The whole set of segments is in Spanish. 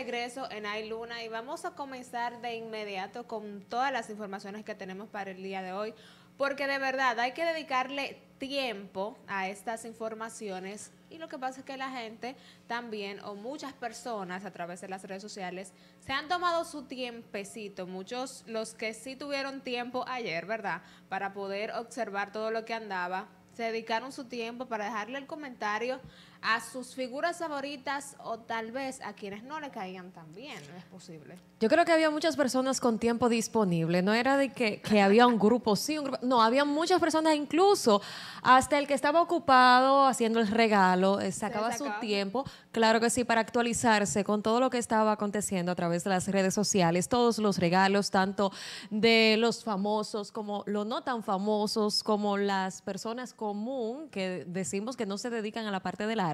regreso en Ay Luna y vamos a comenzar de inmediato con todas las informaciones que tenemos para el día de hoy, porque de verdad hay que dedicarle tiempo a estas informaciones y lo que pasa es que la gente también o muchas personas a través de las redes sociales se han tomado su tiempecito, muchos los que sí tuvieron tiempo ayer, ¿verdad? Para poder observar todo lo que andaba, se dedicaron su tiempo para dejarle el comentario a sus figuras favoritas o tal vez a quienes no le caían tan bien, es posible. Yo creo que había muchas personas con tiempo disponible, no era de que, había un grupo, sí, un grupo, no, había muchas personas, incluso hasta el que estaba ocupado haciendo el regalo, eh, sacaba su tiempo, claro que sí, para actualizarse con todo lo que estaba aconteciendo a través de las redes sociales, todos los regalos, tanto de los famosos como los no tan famosos, como las personas común que decimos que no se dedican a la parte de la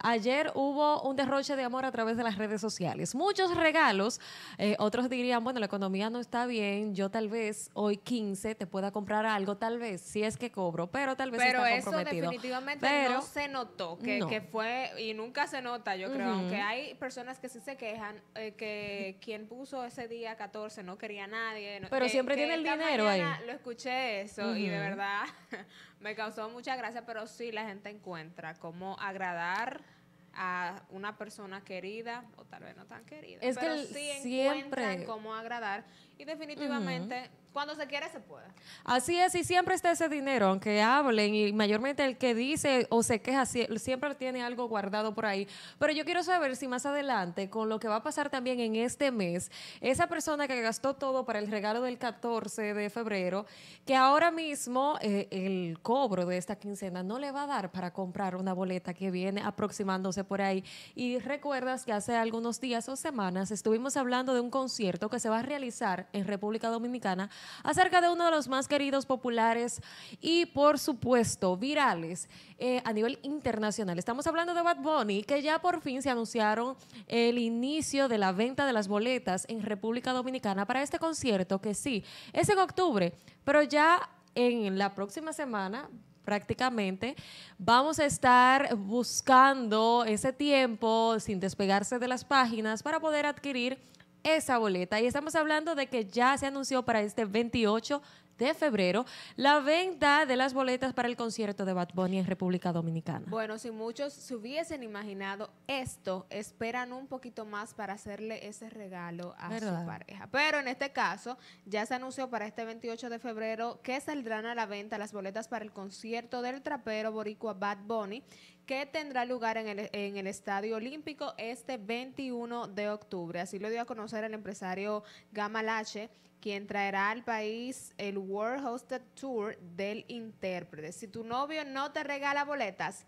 ayer hubo un derroche de amor a través de las redes sociales. Muchos regalos, eh, otros dirían, bueno, la economía no está bien, yo tal vez hoy 15 te pueda comprar algo, tal vez, si es que cobro, pero tal vez pero eso definitivamente no se notó, que, fue, y nunca se nota, yo creo, Que hay personas que sí se quejan, eh, que quien puso ese día 14 no quería a nadie. pero siempre tiene el dinero ahí. Lo escuché eso y de verdad me causó mucha gracia, pero sí la gente encuentra cómo agradar a una persona querida o tal vez no tan querida. Es pero que sí siempre. encuentran cómo agradar y definitivamente cuando se quiere, se puede. Así es, y siempre está ese dinero, aunque hablen, y mayormente el que dice o se queja siempre tiene algo guardado por ahí. Pero yo quiero saber si más adelante, con lo que va a pasar también en este mes, esa persona que gastó todo para el regalo del 14 de febrero, que ahora mismo eh, el cobro de esta quincena no le va a dar para comprar una boleta que viene aproximándose por ahí. Y recuerdas que hace algunos días o semanas estuvimos hablando de un concierto que se va a realizar en República Dominicana acerca de uno de los más queridos, populares y, por supuesto, virales eh, a nivel internacional. Estamos hablando de Bad Bunny, que ya por fin se anunciaron el inicio de la venta de las boletas en República Dominicana para este concierto, que sí, es en octubre, pero ya en la próxima semana prácticamente, vamos a estar buscando ese tiempo sin despegarse de las páginas para poder adquirir esa boleta. Y estamos hablando de que ya se anunció para este 28 de febrero la venta de las boletas para el concierto de Bad Bunny en República Dominicana. Bueno, si muchos se hubiesen imaginado esto, esperan un poquito más para hacerle ese regalo a su pareja. Pero en este caso, ya se anunció para este 28 de febrero que saldrán a la venta las boletas para el concierto del trapero boricua Bad Bunny, que tendrá lugar en el, en el Estadio Olímpico este 21 de octubre. Así lo dio a conocer el empresario Gamalache, quien traerá al país el World Hosted Tour del intérprete. Si tu novio no te regala boletas,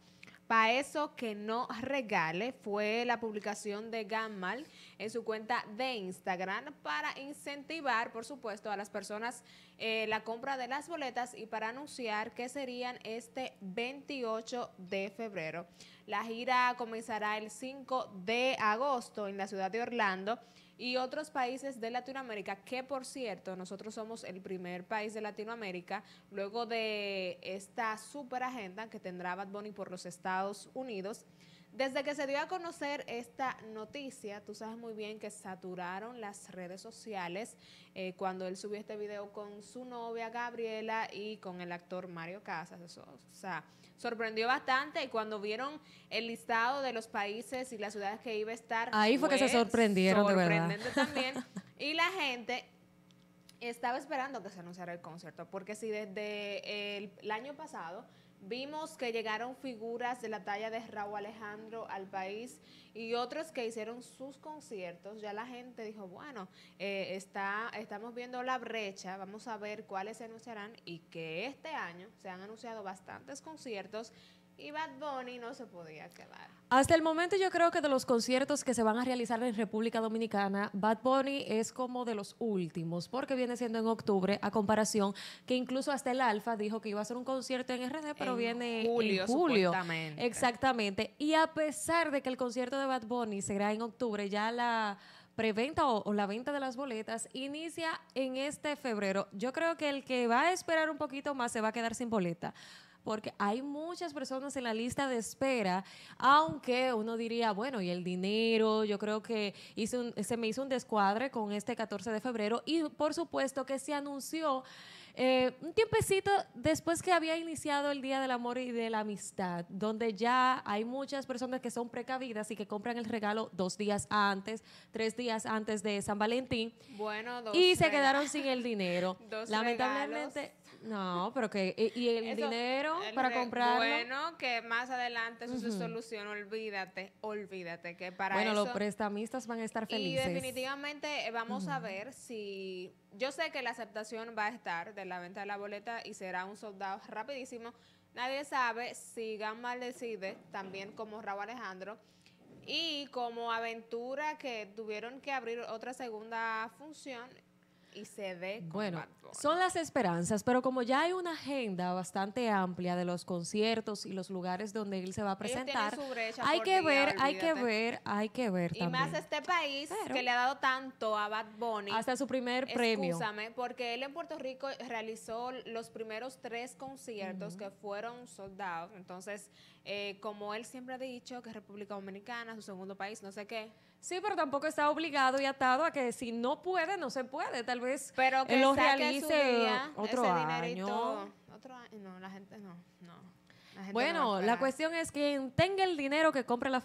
para eso que no regale fue la publicación de Gammal en su cuenta de Instagram para incentivar, por supuesto, a las personas eh, la compra de las boletas y para anunciar que serían este 28 de febrero. La gira comenzará el 5 de agosto en la ciudad de Orlando y otros países de Latinoamérica, que por cierto, nosotros somos el primer país de Latinoamérica, luego de esta super agenda que tendrá Bad Bunny por los Estados Unidos desde que se dio a conocer esta noticia, tú sabes muy bien que saturaron las redes sociales eh, cuando él subió este video con su novia Gabriela y con el actor Mario Casas. o sea, sorprendió bastante y cuando vieron el listado de los países y las ciudades que iba a estar. Ahí fue, que se sorprendieron, de verdad. también. y la gente estaba esperando que se anunciara el concierto, porque si desde el año pasado Vimos que llegaron figuras de la talla de Raúl Alejandro al país y otros que hicieron sus conciertos. Ya la gente dijo, bueno, eh, está, estamos viendo la brecha, vamos a ver cuáles se anunciarán y que este año se han anunciado bastantes conciertos y Bad Bunny no se podía quedar. Hasta el momento yo creo que de los conciertos que se van a realizar en República Dominicana, Bad Bunny es como de los últimos, porque viene siendo en octubre, a comparación que incluso hasta el Alfa dijo que iba a hacer un concierto en RD, pero viene en julio. Exactamente. Y a pesar de que el concierto de Bad Bunny será en octubre, ya la preventa o, la venta de las boletas inicia en este febrero. Yo creo que el que va a esperar un poquito más se va a quedar sin boleta porque hay muchas personas en la lista de espera, aunque uno diría, bueno, y el dinero, yo creo que hice se me hizo un descuadre con este 14 de febrero y por supuesto que se anunció eh, un tiempecito después que había iniciado el Día del Amor y de la Amistad, donde ya hay muchas personas que son precavidas y que compran el regalo dos días antes, tres días antes de San Valentín. Bueno, dos y se quedaron sin el dinero. Lamentablemente, no, pero que. Eh, ¿Y el dinero para comprar? Bueno, que más adelante eso su solución, Olvídate, olvídate. Que para bueno, los prestamistas van a estar felices. Y definitivamente eh, vamos a ver si. Yo sé que la aceptación va a estar de la venta de la boleta y será un soldado rapidísimo. Nadie sabe si Gamma decide, también como Raúl Alejandro. Y como aventura que tuvieron que abrir otra segunda función, y se ve con Bueno, son las esperanzas, pero como ya hay una agenda bastante amplia de los conciertos y los lugares donde él se va a presentar, hay que ver, hay que ver, hay que ver Y más este país que le ha dado tanto a Bad Bunny. Hasta su primer premio. porque él en Puerto Rico realizó los primeros tres conciertos que fueron soldados. Entonces, eh, como él siempre ha dicho que República Dominicana su segundo país, no sé qué, Sí, pero tampoco está obligado y atado a que si no puede, no se puede. Tal vez pero que lo realice otro año. Otro año. No, la gente no, no bueno, la cuestión es quien tenga el dinero que compre la,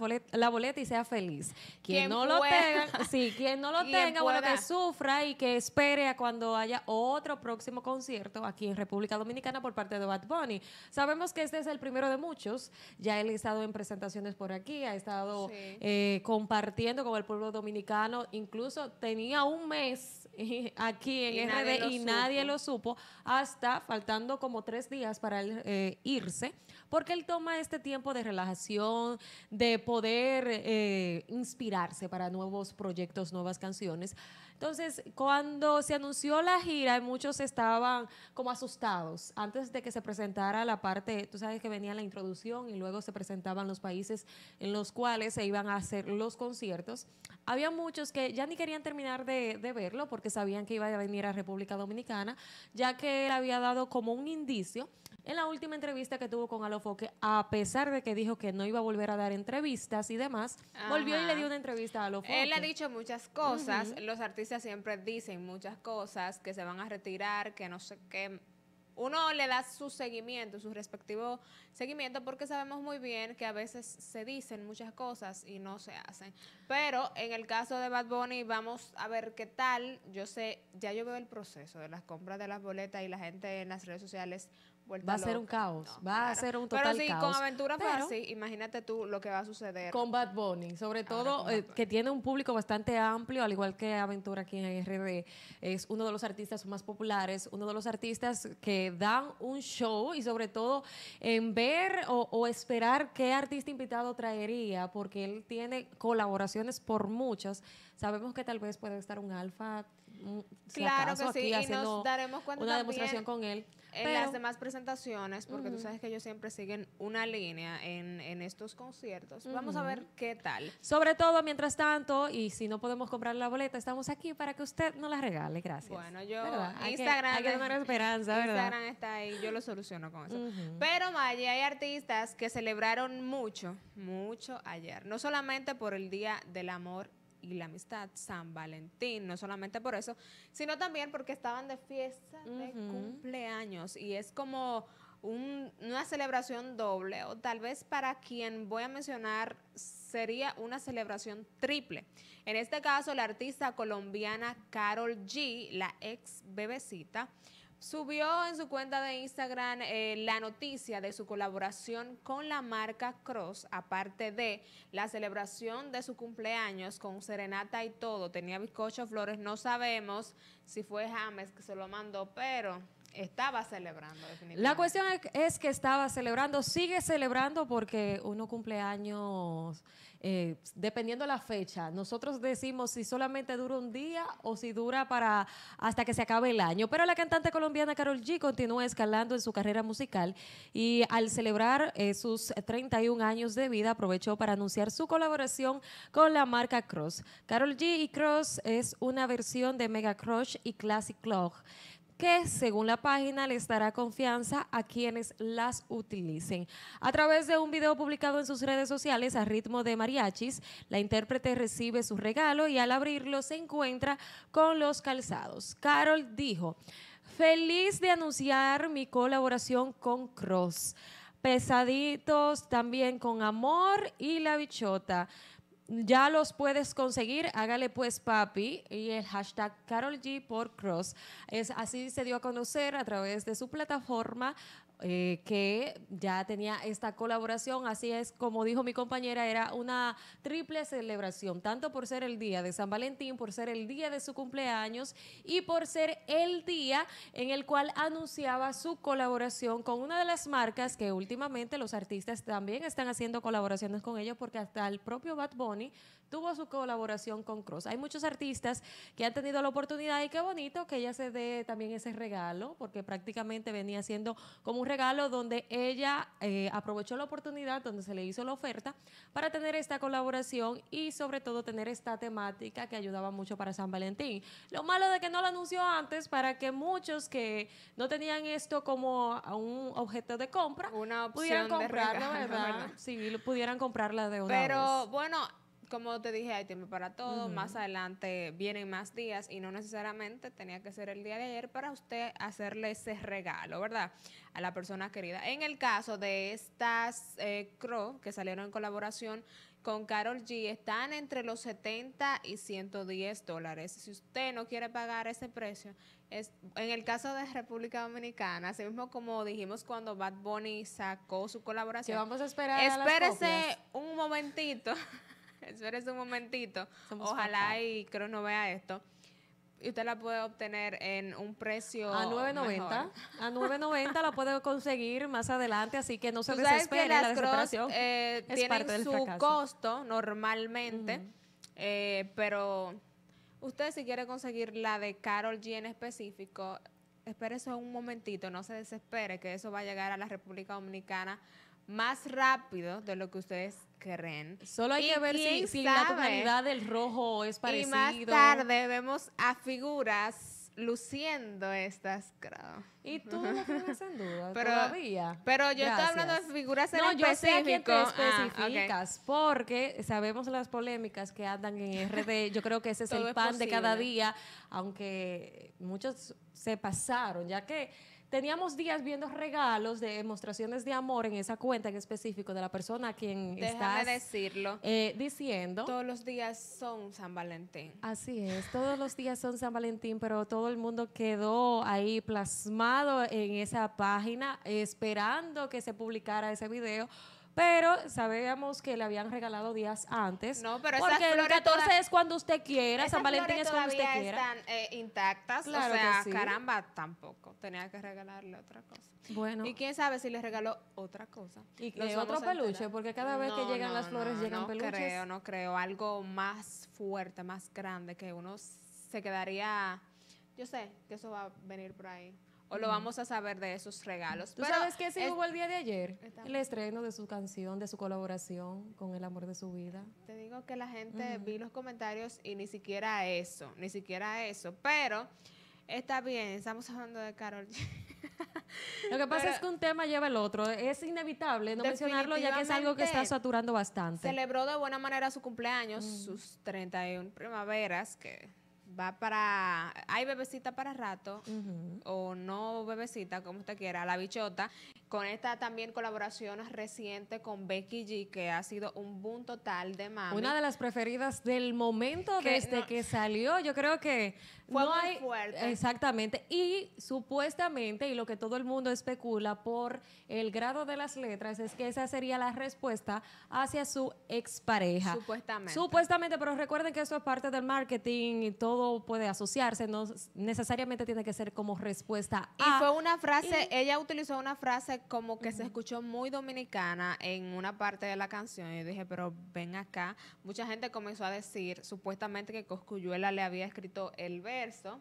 boleta y sea feliz. Quien, no lo tenga, sí, quien no lo tenga, bueno, que sufra y que espere a cuando haya otro próximo concierto aquí en República Dominicana por parte de Bad Bunny. Sabemos que este es el primero de muchos. Ya él ha estado en presentaciones por aquí, ha estado eh, compartiendo con el pueblo dominicano. Incluso tenía un mes aquí en RD y nadie lo supo hasta faltando como tres días para eh, irse, porque él toma este tiempo de relajación, de poder eh, inspirarse para nuevos proyectos, nuevas canciones. Entonces, cuando se anunció la gira, muchos estaban como asustados antes de que se presentara la parte, tú sabes que venía la introducción y luego se presentaban los países en los cuales se iban a hacer los conciertos. Había muchos que ya ni querían terminar de, de verlo porque sabían que iba a venir a República Dominicana, ya que él había dado como un indicio en la última entrevista que tuvo con Alofoque, a pesar de que dijo que no iba a volver a dar entrevistas y demás, volvió y le dio una entrevista a Alofoque. Él ha dicho muchas cosas, los artistas siempre dicen muchas cosas, que se van a retirar, que no sé qué. Uno le da su seguimiento, su respectivo seguimiento, porque sabemos muy bien que a veces se dicen muchas cosas y no se hacen. Pero en el caso de Bad Bunny, vamos a ver qué tal. Yo sé, ya yo veo el proceso de las compras de las boletas y la gente en las redes sociales va a ser un caos, va a ser un total caos. Pero sí con Aventura así, imagínate tú lo que va a suceder. Con Bad Bunny, sobre todo eh, que tiene un público bastante amplio, al igual que Aventura aquí en RD, es uno de los artistas más populares, uno de los artistas que dan un show y sobre todo en ver o, esperar qué artista invitado traería, porque él tiene colaboraciones por muchas. Sabemos que tal vez puede estar un alfa. claro que sí, y nos daremos cuenta una demostración con él en las demás presentaciones, porque tú sabes que ellos siempre siguen una línea en, estos conciertos. Vamos a ver qué tal. Sobre todo, mientras tanto, y si no podemos comprar la boleta, estamos aquí para que usted nos la regale. Gracias. Bueno, yo. Instagram. Hay que, tener esperanza, ¿verdad? Instagram está ahí, yo lo soluciono con eso. Pero, Maya, hay artistas que celebraron mucho, mucho ayer. No solamente por el Día del Amor y la amistad, San Valentín, no solamente por eso, sino también porque estaban de fiesta de cumpleaños y es como una celebración doble o tal vez para quien voy a mencionar sería una celebración triple. En este caso, la artista colombiana Carol G, la ex bebecita, Subió en su cuenta de Instagram eh, la noticia de su colaboración con la marca Cross, aparte de la celebración de su cumpleaños con serenata y todo. Tenía bizcocho, flores, no sabemos si fue James que se lo mandó, pero estaba celebrando, definitivamente. La cuestión es que estaba celebrando, sigue celebrando porque uno cumple años, eh, dependiendo la fecha. Nosotros decimos si solamente dura un día o si dura para hasta que se acabe el año. Pero la cantante colombiana Carol G continúa escalando en su carrera musical y al celebrar eh, sus 31 años de vida aprovechó para anunciar su colaboración con la marca Cross. Carol G y Cross es una versión de Mega Crush y Classic Clock que según la página les dará confianza a quienes las utilicen. A través de un video publicado en sus redes sociales a ritmo de mariachis, la intérprete recibe su regalo y al abrirlo se encuentra con los calzados. Carol dijo, feliz de anunciar mi colaboración con Cross. Pesaditos también con Amor y La Bichota ya los puedes conseguir, hágale pues papi y el hashtag Carol G por Cross. Es, así se dio a conocer a través de su plataforma eh, que ya tenía esta colaboración. Así es, como dijo mi compañera, era una triple celebración, tanto por ser el día de San Valentín, por ser el día de su cumpleaños y por ser el día en el cual anunciaba su colaboración con una de las marcas que últimamente los artistas también están haciendo colaboraciones con ellos, porque hasta el propio Bad Bunny tuvo su colaboración con Cross. Hay muchos artistas que han tenido la oportunidad y qué bonito que ella se dé también ese regalo, porque prácticamente venía siendo como un regalo donde ella eh, aprovechó la oportunidad, donde se le hizo la oferta para tener esta colaboración y sobre todo tener esta temática que ayudaba mucho para San Valentín. Lo malo de que no lo anunció antes para que muchos que no tenían esto como un objeto de compra pudieran comprarla, ¿verdad? Sí, pudieran comprarla de Pero bueno, como te dije, hay tiempo para todo. Más adelante vienen más días y no necesariamente tenía que ser el día de ayer para usted hacerle ese regalo, ¿verdad? A la persona querida. En el caso de estas eh, cro que salieron en colaboración con Carol G, están entre los 70 y 110 dólares. Si usted no quiere pagar ese precio, es, en el caso de República Dominicana, así mismo como dijimos cuando Bad Bunny sacó su colaboración. vamos a esperar. Espérese a las un momentito. espérese un momentito. Ojalá y creo no vea esto. Y usted la puede obtener en un precio. A 9.90. A 9.90 la puede conseguir más adelante, así que no se desespere. la su costo normalmente, eh, pero usted si quiere conseguir la de Carol G en específico, espérese un momentito, no se desespere que eso va a llegar a la República Dominicana más rápido de lo que ustedes creen. Solo hay que ver si, la tonalidad del rojo es parecido. Y más tarde vemos a figuras luciendo estas Y tú no tienes en duda todavía. Pero yo estoy hablando de figuras en no, yo sé que te ah, especificas, porque sabemos las polémicas que andan en RD. Yo creo que ese es el pan de cada día, aunque muchos se pasaron, ya que teníamos días viendo regalos de demostraciones de amor en esa cuenta en específico de la persona a quien Déjame estás decirlo. Eh, diciendo. Todos los días son San Valentín. Así es, todos los días son San Valentín, pero todo el mundo quedó ahí plasmado en esa página esperando que se publicara ese video pero sabíamos que le habían regalado días antes. No, pero esas porque el 14 es cuando usted quiera, San Valentín es cuando usted quiera. Están eh, intactas, o sea, caramba, tampoco tenía que regalarle otra cosa. Bueno. Y quién sabe si le regaló otra cosa. Y otros otro peluche, porque cada vez que llegan las flores llegan peluches. No creo, no creo, algo más fuerte, más grande que uno se quedaría yo sé que eso va a venir por ahí o lo vamos a saber de esos regalos. ¿Tú Pero sabes qué sí hubo el día de ayer? El estreno de su canción, de su colaboración con El amor de su vida. Te digo que la gente vi los comentarios y ni siquiera eso, ni siquiera eso. Pero está bien, estamos hablando de Carol. Lo que pasa es que un tema lleva el otro. Es inevitable no mencionarlo ya que es algo que está saturando bastante. Celebró de buena manera su cumpleaños, sus 31 primaveras, que va para, hay bebecita para rato, o no bebecita, como usted quiera, la bichota, con esta también colaboración reciente con Becky G, que ha sido un boom total de mami. Una de las preferidas del momento desde que salió, yo creo que... Fue muy fuerte. Exactamente, y supuestamente, y lo que todo el mundo especula por el grado de las letras, es que esa sería la respuesta hacia su expareja. Supuestamente. Supuestamente, pero recuerden que eso es parte del marketing y todo puede asociarse, no necesariamente tiene que ser como respuesta a... Y fue una frase, ella utilizó una frase como que se escuchó muy dominicana en una parte de la canción. Y dije, pero ven acá. Mucha gente comenzó a decir supuestamente que Coscuyuela le había escrito el verso.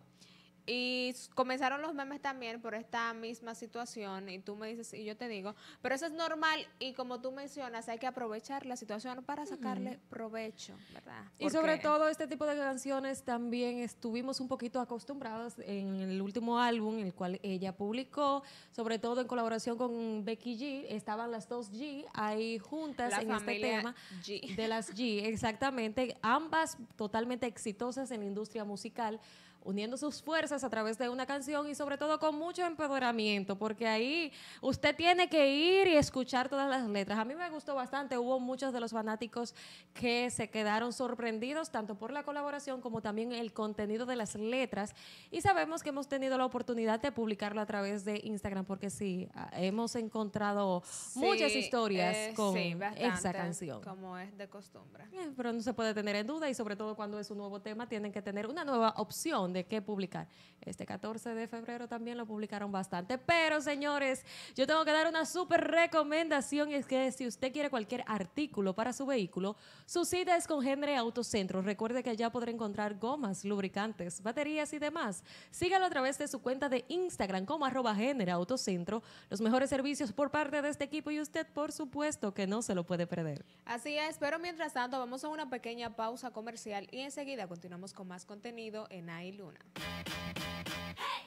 Y comenzaron los memes también por esta misma situación y tú me dices y yo te digo, pero eso es normal y como tú mencionas, hay que aprovechar la situación para sacarle provecho, ¿verdad? Y sobre todo este tipo de canciones también estuvimos un poquito acostumbrados en el último álbum, en el cual ella publicó, sobre todo en colaboración con Becky G, estaban las dos G ahí juntas en este tema de las G, exactamente, ambas totalmente exitosas en la industria musical uniendo sus fuerzas a través de una canción y sobre todo con mucho empoderamiento, porque ahí usted tiene que ir y escuchar todas las letras. A mí me gustó bastante, hubo muchos de los fanáticos que se quedaron sorprendidos tanto por la colaboración como también el contenido de las letras y sabemos que hemos tenido la oportunidad de publicarlo a través de Instagram, porque sí, hemos encontrado muchas historias eh, con esa canción. Como es de costumbre. Eh, pero no se puede tener en duda y sobre todo cuando es un nuevo tema, tienen que tener una nueva opción de qué publicar. Este 14 de febrero también lo publicaron bastante. Pero señores, yo tengo que dar una súper recomendación es que si usted quiere cualquier artículo para su vehículo, su cita es con Henry Autocentro. Recuerde que allá podrá encontrar gomas, lubricantes, baterías y demás. Sígalo a través de su cuenta de Instagram como arroba Autocentro. Los mejores servicios por parte de este equipo y usted por supuesto que no se lo puede perder. Así es, pero mientras tanto vamos a una pequeña pausa comercial y enseguida continuamos con más contenido en AILU. Luna. Hey!